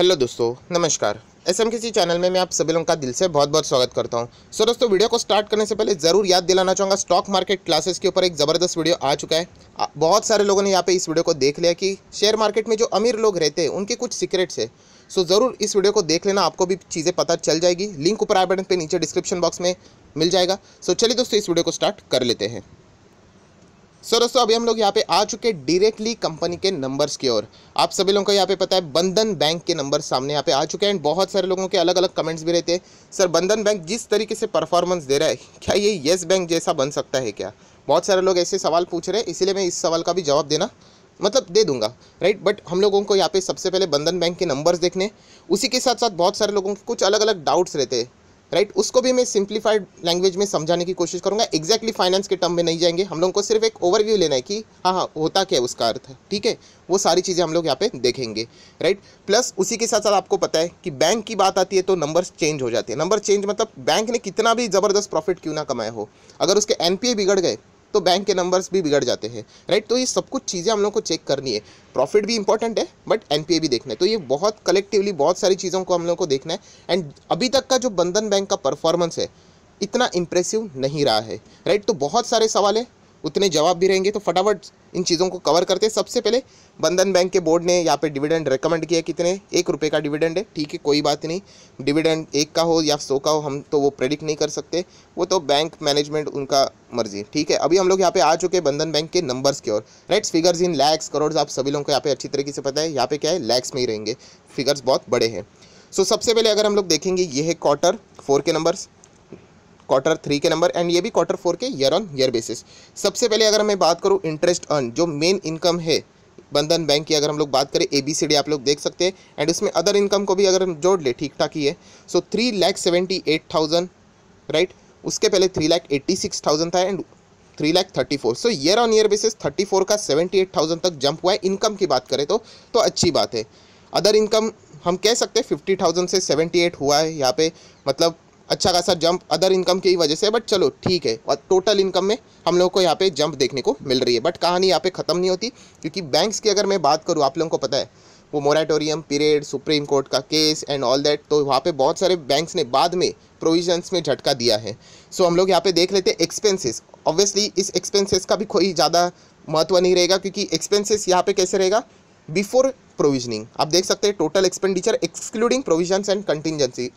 Hello दोस्तों नमस्कार S M किसी चैनल में मैं आप सभी लोगों का दिल से बहुत बहुत स्वागत करता हूं सो so, दोस्तों वीडियो को स्टार्ट करने से पहले ज़रूर याद दिलाना चाहूँगा स्टॉक मार्केट क्लासेस के ऊपर एक ज़बरदस्त वीडियो आ चुका है बहुत सारे लोगों ने यहाँ पे इस वीडियो को देख लिया कि शेयर मार्केट में जो अमीर लोग रहते हैं उनके कुछ सीक्रेट्स है सो so, ज़रूर इस वीडियो को देख लेना आपको भी चीज़ें पता चल जाएगी लिंक ऊपर आई बटन पर नीचे डिस्क्रिप्शन बॉक्स में मिल जाएगा सो चलिए दोस्तों इस वीडियो को स्टार्ट कर लेते हैं सो so, दोस्तों अभी हम लोग यहाँ पे आ चुके डायरेक्टली कंपनी के नंबर्स की ओर आप सभी लोगों को यहाँ पे पता है बंधन बैंक के नंबर सामने यहाँ पे आ चुके हैं एंड बहुत सारे लोगों के अलग अलग कमेंट्स भी रहते हैं सर बंधन बैंक जिस तरीके से परफॉर्मेंस दे रहा है क्या ये येस बैंक जैसा बन सकता है क्या बहुत सारे लोग ऐसे सवाल पूछ रहे हैं इसीलिए मैं इस सवाल का भी जवाब देना मतलब दे दूंगा राइट बट हम लोगों को यहाँ पे सबसे पहले बंधन बैंक के नंबर्स देखने उसी के साथ साथ बहुत सारे लोगों के कुछ अलग अलग डाउट्स रहते हैं राइट right? उसको भी मैं सिंप्लीफाइड लैंग्वेज में समझाने की कोशिश करूँगा exactly फाइनेंस के टर्म में नहीं जाएंगे हम लोगों को सिर्फ एक ओवरव्यू लेना है कि हाँ हाँ होता क्या है उसका अर्थ ठीक है वो सारी चीज़ें हम लोग यहाँ पे देखेंगे राइट right? प्लस उसी के साथ साथ आपको पता है कि बैंक की बात आती है तो नंबर चेंज हो जाती है नंबर चेंज मतलब बैंक ने कितना भी ज़बरदस्त प्रॉफिट क्यों ना कमाया हो अगर उसके एन बिगड़ गए तो बैंक के नंबर्स भी बिगड़ जाते हैं राइट तो ये सब कुछ चीज़ें हम लोग को चेक करनी है प्रॉफिट भी इंपॉर्टेंट है बट एन भी देखना है तो ये बहुत कलेक्टिवली बहुत सारी चीज़ों को हम लोग को देखना है एंड अभी तक का जो बंधन बैंक का परफॉर्मेंस है इतना इम्प्रेसिव नहीं रहा है राइट तो बहुत सारे सवाल है उतने जवाब भी रहेंगे तो फटाफट इन चीज़ों को कवर करते हैं सबसे पहले बंधन बैंक के बोर्ड ने यहाँ पे डिविडेंड रेकमेंड किया कितने एक रुपये का डिविडेंड है ठीक है कोई बात नहीं डिविडेंड एक का हो या सौ का हो हम तो वो प्रेडिक्ट नहीं कर सकते वो तो बैंक मैनेजमेंट उनका मर्जी ठीक है अभी हम लोग यहाँ पे आ चुके हैं बंधन बैंक के नंबर्स की ओर right figures in lakhs crore आप सभी लोगों को यहाँ पे अच्छी तरीके से पता है यहाँ पे क्या है लैक्स में ही रहेंगे फिगर्स बहुत बड़े हैं सो सबसे पहले अगर हम लोग देखेंगे ये है क्वार्टर फोर के नंबर्स क्वार्टर थ्री के नंबर एंड ये भी क्वार्टर फोर के ईयर ऑन ईयर बेसिस सबसे पहले अगर मैं बात करूँ इंटरेस्ट अर्न जो मेन इनकम है बंधन बैंक की अगर हम लोग बात करें ए बी सी डी आप लोग देख सकते हैं एंड उसमें अदर इनकम को भी अगर हम जोड़ ले ठीक ठाक ही है so three lakh seventy eight thousand right उसके पहले three lakh eighty six thousand था and three lakh thirty four so year on year basis thirty four का सेवेंटी एट थाउजेंड तक जंप हुआ है इनकम की बात करें तो तो अच्छी बात है अदर इनकम हम कह सकते हैं फिफ्टी थाउजेंड से सेवेंटी एट हुआ है यहाँ पे मतलब अच्छा खासा जंप अदर इनकम की वजह से बट चलो ठीक है और टोटल इनकम में हम लोग को यहाँ पे जंप देखने को मिल रही है बट कहानी यहाँ पे ख़त्म नहीं होती क्योंकि बैंक्स की अगर मैं बात करूँ आप लोगों को पता है वो मोराटोरियम पीरियड सुप्रीम कोर्ट का केस एंड ऑल दैट तो वहाँ पे बहुत सारे बैंक्स ने बाद में प्रोविजंस में झटका दिया है सो so, हम लोग यहाँ पे देख लेते हैं एक्सपेंसेस ऑब्वियसली इस एक्सपेंसेस का भी कोई ज़्यादा महत्व नहीं रहेगा क्योंकि एक्सपेंसेस यहाँ पे कैसे रहेगा बिफोर प्रोविजनिंग आप देख सकते हैं total expenditure excluding provision and contingency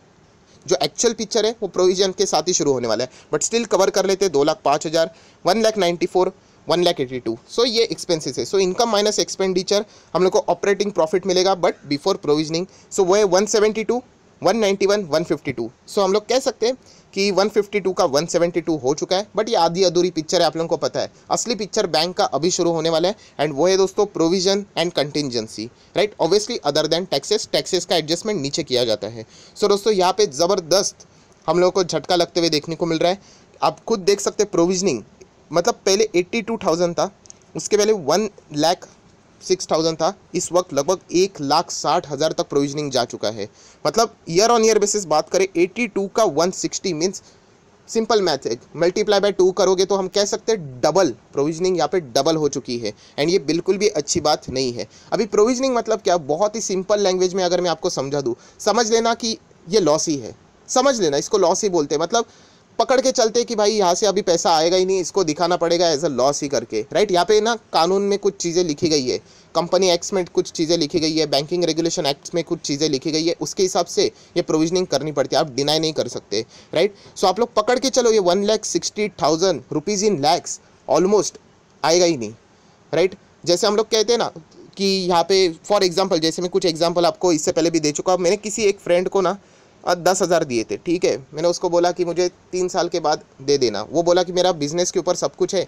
जो एक्चुअल पिक्चर है वो प्रोविजन के साथ ही शुरू होने वाला है बट स्टिल कवर कर लेते हैं दो लाख पाँच हज़ार one lakh ninety four one lakh eighty two so ये एक्सपेंसेस है सो इनकम माइनस एक्सपेंडिचर हम लोग को ऑपरेटिंग प्रॉफिट मिलेगा बट बिफोर प्रोविजनिंग सो वो है one seventy two one ninety one one fifty two so हम लोग कह सकते हैं कि 152 का 172 हो चुका है बट ये आधी अधूरी पिक्चर है आप लोगों को पता है असली पिक्चर बैंक का अभी शुरू होने वाला है एंड वो है दोस्तों provision and contingency right obviously other than taxes taxes का एडजस्टमेंट नीचे किया जाता है सो so, दोस्तों यहाँ पे ज़बरदस्त हम लोगों को झटका लगते हुए देखने को मिल रहा है आप खुद देख सकते प्रोविजनिंग मतलब पहले एट्टी टू थाउजेंड था उसके पहले वन लैख सिक्स थाउजेंड था इस वक्त लगभग एक लाख साठ हज़ार तक प्रोविजनिंग जा चुका है मतलब ईयर ऑन ईयर बेसिस बात करें एट्टी टू का one sixty means simple math एक मल्टीप्लाई बाय टू करोगे तो हम कह सकते हैं डबल प्रोविजनिंग यहाँ पे डबल हो चुकी है एंड ये बिल्कुल भी अच्छी बात नहीं है अभी प्रोविजनिंग मतलब क्या बहुत ही सिंपल लैंग्वेज में अगर मैं आपको समझा दूँ समझ लेना कि ये लॉस ही है समझ लेना इसको लॉस ही बोलते हैं मतलब पकड़ के चलते कि भाई यहाँ से अभी पैसा आएगा ही नहीं इसको दिखाना पड़ेगा एज अ लॉस ही करके राइट यहाँ पे ना कानून में कुछ चीज़ें लिखी गई है कंपनी एक्ट में कुछ चीज़ें लिखी गई है बैंकिंग रेगुलेशन एक्ट में कुछ चीज़ें लिखी गई है उसके हिसाब से ये प्रोविजनिंग करनी पड़ती है आप डिनाई नहीं कर सकते राइट सो आप लोग पकड़ के चलो ये one lakh sixty thousand rupees in lakhs almost आएगा ही नहीं राइट जैसे हम लोग कहते हैं ना कि यहाँ पे फॉर एग्जाम्पल जैसे मैं कुछ एग्जाम्पल आपको इससे पहले भी दे चुका हूँ मैंने किसी एक फ्रेंड को ना दस हज़ार दिए थे ठीक है मैंने उसको बोला कि मुझे तीन साल के बाद दे देना वो बोला कि मेरा बिज़नेस के ऊपर सब कुछ है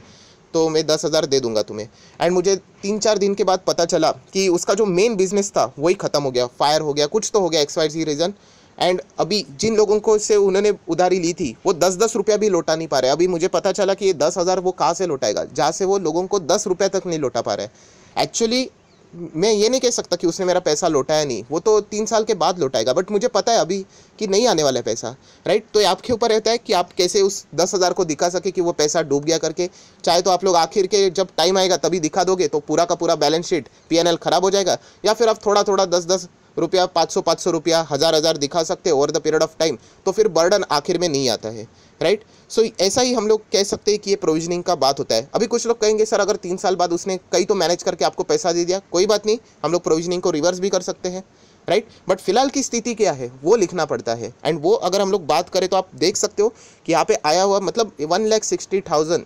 तो मैं दस हज़ार दे दूंगा तुम्हें एंड मुझे तीन चार दिन के बाद पता चला कि उसका जो मेन बिज़नेस था वही ख़त्म हो गया फायर हो गया कुछ तो हो गया X Y Z reason and अभी जिन लोगों को से उन्होंने उधारी ली थी वो दस दस रुपया भी लौटा नहीं पा रहे अभी मुझे पता चला कि ये दस हज़ार वो कहाँ से लौटाएगा जहाँ से वो लोगों को दस रुपये तक नहीं लौटा पा रहा है एक्चुअली मैं ये नहीं कह सकता कि उसने मेरा पैसा लौटाया नहीं वो तो तीन साल के बाद लौटाएगा बट मुझे पता है अभी कि नहीं आने वाला है पैसा राइट तो आपके ऊपर रहता है कि आप कैसे उस दस हज़ार को दिखा सके कि वो पैसा डूब गया करके चाहे तो आप लोग आखिर के जब टाइम आएगा तभी दिखा दोगे तो पूरा का पूरा बैलेंस शीट पी ख़राब हो जाएगा या फिर आप थोड़ा थोड़ा दस दस रुपया पाँच सौ पाँच सौ रुपया हज़ार हज़ार दिखा सकते over the period of time तो फिर बर्डन आखिर में नहीं आता है राइट सो so, ऐसा ही हम लोग कह सकते हैं कि ये प्रोविजनिंग का बात होता है अभी कुछ लोग कहेंगे सर अगर तीन साल बाद उसने कई तो मैनेज करके आपको पैसा दे दिया कोई बात नहीं हम लोग प्रोविजनिंग को रिवर्स भी कर सकते हैं राइट बट फिलहाल की स्थिति क्या है वो लिखना पड़ता है एंड वो अगर हम लोग बात करें तो आप देख सकते हो कि यहाँ पे आया हुआ मतलब one lakh sixty thousand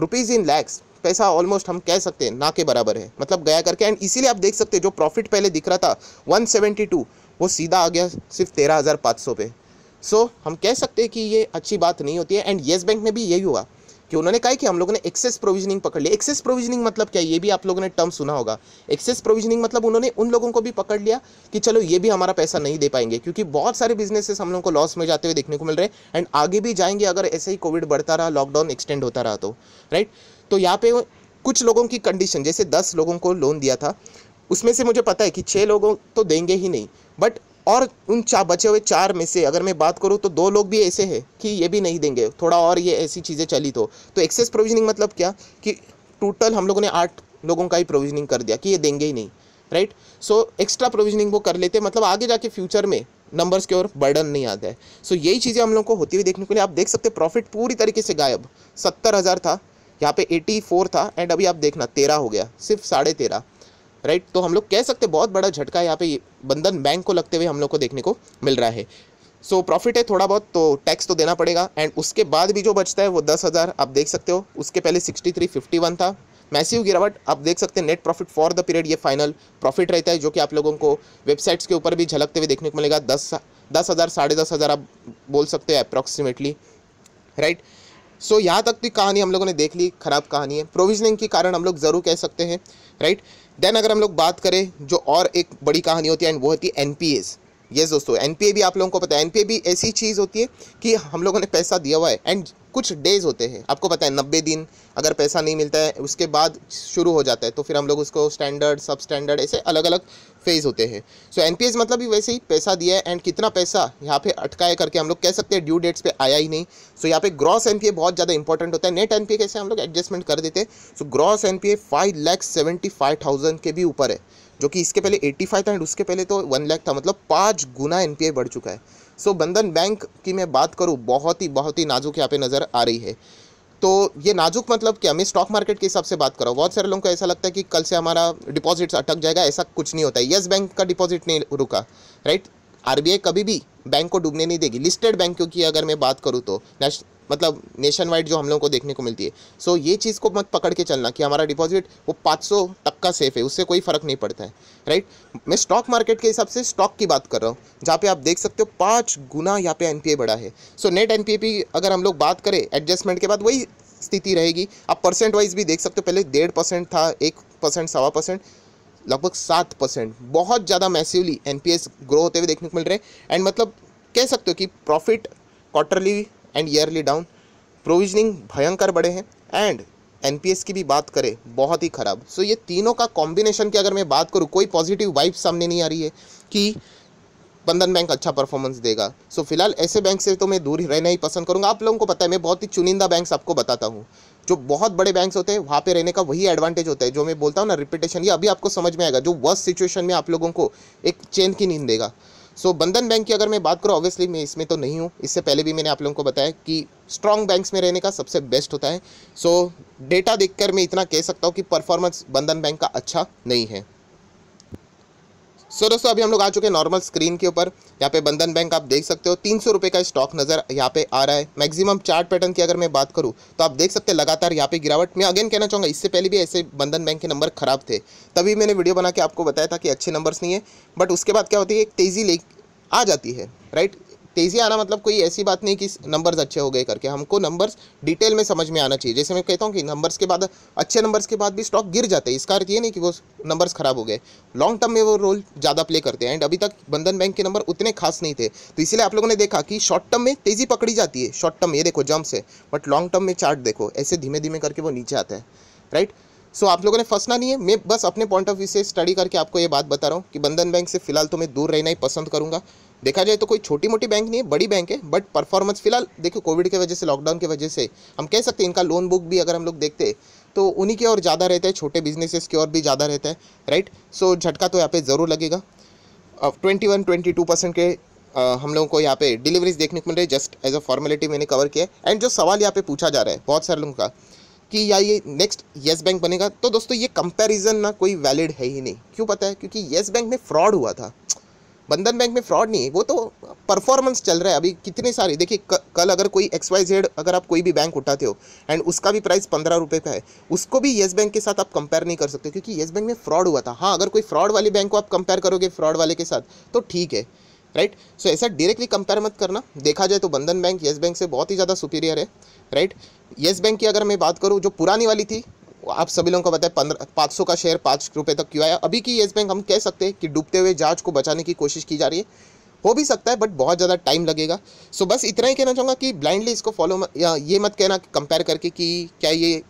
rupees in lakhs पैसा ऑलमोस्ट हम कह सकते हैं ना के बराबर है मतलब गया करके एंड इसीलिए आप देख सकते हैं जो प्रॉफिट पहले दिख रहा था 172 वो सीधा आ गया सिर्फ 13,500 पे सो so, हम कह सकते हैं कि ये अच्छी बात नहीं होती है एंड येस बैंक में भी यही हुआ कि उन्होंने कहा कि हम लोगों ने एक्सेस प्रोविजनिंग पकड़ लिया एक्सेस प्रोविजनिंग मतलब क्या ये भी आप लोगों ने टर्म सुना होगा एक्सेस प्रोविजनिंग मतलब उन्होंने उन लोगों को भी पकड़ लिया कि चलो ये भी हमारा पैसा नहीं दे पाएंगे क्योंकि बहुत सारे बिजनेसेस हम लोगों को लॉस में जाते हुए देखने को मिल रहे हैं एंड आगे भी जाएंगे अगर ऐसे ही कोविड बढ़ता रहा लॉकडाउन एक्सटेंड होता रहा तो राइट तो यहाँ पे कुछ लोगों की कंडीशन जैसे दस लोगों को लोन दिया था उसमें से मुझे पता है कि छः लोगों तो देंगे ही नहीं बट और उन चार बचे हुए चार में से अगर मैं बात करूँ तो दो लोग भी ऐसे हैं कि ये भी नहीं देंगे थोड़ा और ये ऐसी चीज़ें चली तो तो एक्सेस प्रोविजनिंग मतलब क्या कि टोटल हम लोगों ने आठ लोगों का ही प्रोविजनिंग कर दिया कि ये देंगे ही नहीं राइट सो एक्स्ट्रा प्रोविजनिंग वो कर लेते मतलब आगे जाके फ्यूचर में नंबर्स के ओर बर्डन नहीं आता है सो so, यही चीज़ें हम लोग को होती हुई देखने के लिए आप देख सकते प्रॉफिट पूरी तरीके से गायब सत्तर हज़ार था यहाँ पे 84 था एंड अभी आप देखना तेरह हो गया सिर्फ साढ़े तेरह राइट तो हम लोग कह सकते बहुत बड़ा झटका यहाँ पे बंधन बैंक को लगते हुए हम लोग को देखने को मिल रहा है सो so, प्रॉफिट है थोड़ा बहुत तो टैक्स तो देना पड़ेगा एंड उसके बाद भी जो बचता है वो दस हज़ार आप देख सकते हो उसके पहले सिक्सटी थ्री फिफ्टी वन था मैसिव गिरावट आप देख सकते हैं net profit for the period ये फाइनल प्रॉफिट रहता है जो कि आप लोगों को वेबसाइट्स के ऊपर भी झलकते हुए देखने को मिलेगा दस दस हज़ार साढ़े दस हज़ार आप बोल सकते हो approximately right right? So so, यहाँ तक की कहानी हम लोगों ने देख ली ख़राब कहानी है प्रोविजनिंग के कारण हम लोग ज़रूर कह सकते हैं राइट देन अगर हम लोग बात करें जो और एक बड़ी कहानी होती है एंड वो होती है एन पी एस येस दोस्तों एन पी ए भी आप लोगों को पता है एन पी ए भी ऐसी चीज़ होती है कि हम लोगों ने पैसा दिया हुआ है एंड कुछ डेज़ होते हैं आपको पता है नब्बे दिन अगर पैसा नहीं मिलता है उसके बाद शुरू हो जाता है तो फिर हम लोग उसको स्टैंडर्ड सब स्टैंडर्ड ऐसे अलग अलग फेज़ होते हैं सो एन मतलब भी वैसे ही पैसा दिया है एंड कितना पैसा यहाँ पे अटकाए करके हम लोग कह सकते हैं ड्यू डेट्स पे आया ही नहीं सो so, यहाँ पे ग्रॉस एन बहुत ज़्यादा इंपॉर्टेंट होता है नेट एन कैसे हम लोग एडजस्टमेंट कर देते हैं so gross N P five lakh seventy five thousand के भी ऊपर है जो कि इसके पहले एट्टी फाइव था एंड उसके पहले तो वन लैख था मतलब पाँच गुना एन बढ़ चुका है सो बंधन बैंक की मैं बात करूँ बहुत ही बहुत ही नाजुक यहाँ पे नज़र आ रही है तो ये नाजुक मतलब क्या मैं स्टॉक मार्केट के हिसाब से बात कर रहा हूँ बहुत सारे लोगों को ऐसा लगता है कि कल से हमारा डिपॉजिट्स अटक जाएगा ऐसा कुछ नहीं होता है येस बैंक का डिपॉजिट नहीं रुका राइट आरबीआई कभी भी बैंक को डूबने नहीं देगी लिस्टेड बैंकों की अगर मैं बात करूँ तो मतलब नेशन वाइड जो हम लोगों को देखने को मिलती है सो so, ये चीज़ को मत पकड़ के चलना कि हमारा डिपॉजिट वो पाँच सौ तक का सेफ है उससे कोई फ़र्क नहीं पड़ता है राइट मैं स्टॉक मार्केट के हिसाब से स्टॉक की बात कर रहा हूँ जहाँ पे आप देख सकते हो पाँच गुना यहाँ पे एन बढ़ा है सो so, नेट एन की अगर हम लोग बात करें एडजस्टमेंट के बाद वही स्थिति रहेगी आप परसेंट वाइज भी देख सकते हो पहले डेढ़ परसेंट था एक परसेंट सवा परसेंट लगभग सात परसेंट बहुत ज़्यादा मैसिवली एन ग्रो होते हुए देखने को मिल रहे हैं एंड मतलब कह सकते हो कि profit quarterly and yearly down provisioning भयंकर बड़े हैं एंड एनपीएस की भी बात करें बहुत ही ख़राब सो so, ये तीनों का कॉम्बिनेशन की अगर मैं बात करूँ कोई पॉजिटिव वाइब सामने नहीं आ रही है कि बंधन बैंक अच्छा परफॉर्मेंस देगा सो so, फिलहाल ऐसे बैंक से तो मैं दूर ही रहना ही पसंद करूँगा आप लोगों को पता है मैं बहुत ही चुनिंदा बैंक आपको बताता हूँ जो बहुत बड़े बैंक्स होते हैं वहाँ पे रहने का वही एडवांटेज होता है जो मैं बोलता हूँ ना रिपीटेशन ये अभी आपको समझ में आएगा जो वर्स्ट सिचुएशन में आप लोगों को एक चेन की नींद देगा सो so, बंधन बैंक की अगर मैं बात करूँ ऑब्वियसली मैं इसमें तो नहीं हूँ इससे पहले भी मैंने आप लोगों को बताया कि स्ट्रॉन्ग बैंक्स में रहने का सबसे बेस्ट होता है सो so, डेटा देखकर मैं इतना कह सकता हूँ कि परफॉर्मेंस बंधन बैंक का अच्छा नहीं है सो so, दोस्तों अभी हम लोग आ चुके हैं नॉर्मल स्क्रीन के ऊपर यहाँ पे बंधन बैंक आप देख सकते हो तीन सौ रुपये का स्टॉक नज़र यहाँ पे आ रहा है मैक्सिमम चार्ट पैटर्न की अगर मैं बात करूँ तो आप देख सकते हैं लगातार यहाँ पे गिरावट मैं अगेन कहना चाहूँगा इससे पहले भी ऐसे बंधन बैंक के नंबर खराब थे तभी मैंने वीडियो बना के आपको बताया था कि अच्छे नंबर्स नहीं है बट उसके बाद क्या होती है एक तेज़ी ले आ जाती है राइट तेज़ी आना मतलब कोई ऐसी बात नहीं कि नंबर्स अच्छे हो गए करके हमको नंबर्स डिटेल में समझ में आना चाहिए जैसे मैं कहता हूँ कि नंबर्स के बाद अच्छे नंबर्स के बाद भी स्टॉक गिर जाते हैं इसका अर्थ ये नहीं कि वो नंबर्स खराब हो गए लॉन्ग टर्म में वो रोल ज़्यादा प्ले करते हैं एंड अभी तक बंधन बैंक के नंबर उतने खास नहीं थे तो इसीलिए आप लोगों ने देखा कि शॉर्ट टर्म में तेज़ी पकड़ी जाती है शॉर्ट टर्म ये देखो जम्प से बट लॉन्ग टर्म में चार्ट देखो ऐसे धीमे धीमे करके वो नीचे आता है राइट सो so, आप लोगों ने फंसना नहीं है मैं बस अपने पॉइंट ऑफ व्यू से स्टडी करके आपको ये बात बता रहा हूँ कि बंधन बैंक से फिलहाल तो मैं दूर रहना ही पसंद करूँगा देखा जाए तो कोई छोटी मोटी बैंक नहीं है बड़ी बैंक है बट परफॉर्मेंस फिलहाल देखो कोविड के वजह से लॉकडाउन की वजह से हम कह सकते हैं इनका लोन बुक भी अगर हम लोग देखते तो उन्हीं के और ज़्यादा रहता है छोटे बिजनेसेस की ओर भी ज़्यादा रहता है राइट सो झटका तो यहाँ पे ज़रूर लगेगा twenty one twenty two percent के आ, हम लोगों को यहाँ पे डिलीवरीज देखने को मिल रही है जस्ट एज अ फॉर्मेलिटी मैंने कवर किया है एंड जो सवाल यहाँ पे पूछा जा रहा है बहुत सारे लोगों का कि या ये नेक्स्ट येस बैंक बनेगा तो दोस्तों ये कंपेरिजन ना कोई वैलिड है ही नहीं क्यों पता है क्योंकि येस बैंक में फ्रॉड हुआ था बंधन बैंक में फ्रॉड नहीं है वो तो परफॉर्मेंस चल रहा है अभी कितने सारे देखिए कल अगर कोई एक्स वाई जेड अगर आप कोई भी बैंक उठाते हो एंड उसका भी प्राइस पंद्रह रुपये का है उसको भी येस बैंक के साथ आप कंपेयर नहीं कर सकते क्योंकि येस बैंक में फ्रॉड हुआ था हाँ अगर कोई फ्रॉड वाली बैंक को आप कंपेयर करोगे फ्रॉड वाले के साथ तो ठीक है राइट सो ऐसा डायरेक्टली कंपेयर मत करना देखा जाए तो बंधन बैंक येस बैंक से बहुत ही ज़्यादा सुपीरियर है राइट येस बैंक की अगर मैं बात करूँ जो पुरानी वाली थी आप सभी लोगों को बताया पंद्रह पाँच सौ का शेयर पाँच रुपये तक क्यों आया अभी की येस बैंक हम कह सकते हैं कि डूबते हुए जहाज को बचाने की कोशिश की जा रही है हो भी सकता है बट बहुत ज़्यादा टाइम लगेगा सो बस इतना ही कहना चाहूँगा कि ब्लाइंडली इसको फॉलो या ये मत कहना कंपेयर करके कि क्या ये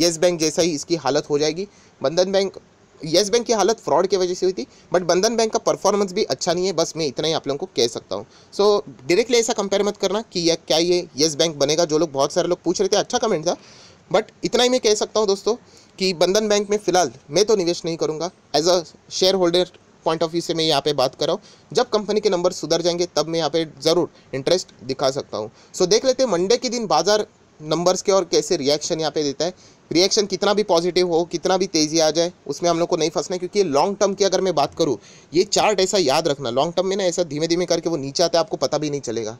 येस बैंक जैसा ही इसकी हालत हो जाएगी बंधन बैंक येस बैंक की हालत फ्रॉड की वजह से हुई थी बट बंधन बैंक का परफॉर्मेंस भी अच्छा नहीं है बस मैं इतना ही आप लोगों को कह सकता हूँ सो डायरेक्टली ऐसा कंपेयर मत करना कि यह क्या ये येस बैंक बनेगा जो लोग बहुत सारे लोग पूछ रहे थे अच्छा कमेंट था बट इतना ही मैं कह सकता हूँ दोस्तों कि बंधन बैंक में फ़िलहाल मैं तो निवेश नहीं करूँगा as a shareholder point of view से मैं यहाँ पे बात कर रहा हूँ जब कंपनी के नंबर सुधर जाएंगे तब मैं यहाँ पे ज़रूर इंटरेस्ट दिखा सकता हूँ सो so, देख लेते हैं मंडे के दिन बाजार नंबर्स के और कैसे रिएक्शन यहाँ पे देता है रिएक्शन कितना भी पॉजिटिव हो कितना भी तेज़ी आ जाए उसमें हम लोग को नहीं फंसना है क्योंकि लॉन्ग टर्म की अगर मैं बात करूँ ये चार्ट ऐसा याद रखना लॉन्ग टर्म में ना ऐसा धीमे धीमे करके वो नीचे आता है आपको पता भी नहीं चलेगा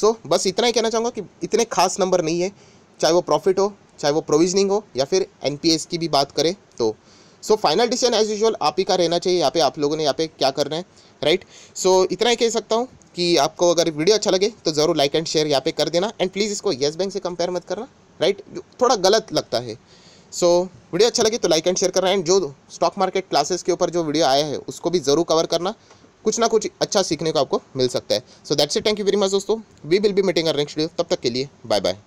सो so, बस इतना ही कहना चाहूँगा कि इतने खास नंबर नहीं है चाहे वो प्रॉफिट हो चाहे वो प्रोविजनिंग हो या फिर एन की भी बात करें तो so final decision as usual आप ही का रहना चाहिए यहाँ पे आप लोगों ने यहाँ पे क्या करना है राइट right? सो so, इतना ही कह सकता हूँ कि आपको अगर वीडियो अच्छा लगे तो ज़रूर लाइक एंड शेयर यहाँ पे कर देना एंड प्लीज़ इसको येस बैंक से कंपेयर मत करना राइट right? थोड़ा गलत लगता है सो so, वीडियो अच्छा लगे तो लाइक एंड शेयर करना एंड जो स्टॉक मार्केट क्लासेस के ऊपर जो वीडियो आया है उसको भी ज़रूर कवर करना कुछ ना कुछ अच्छा सीखने को आपको मिल सकता है so that's it thank you very much दोस्तों we will be meeting our next video तब तक के लिए बाय बाय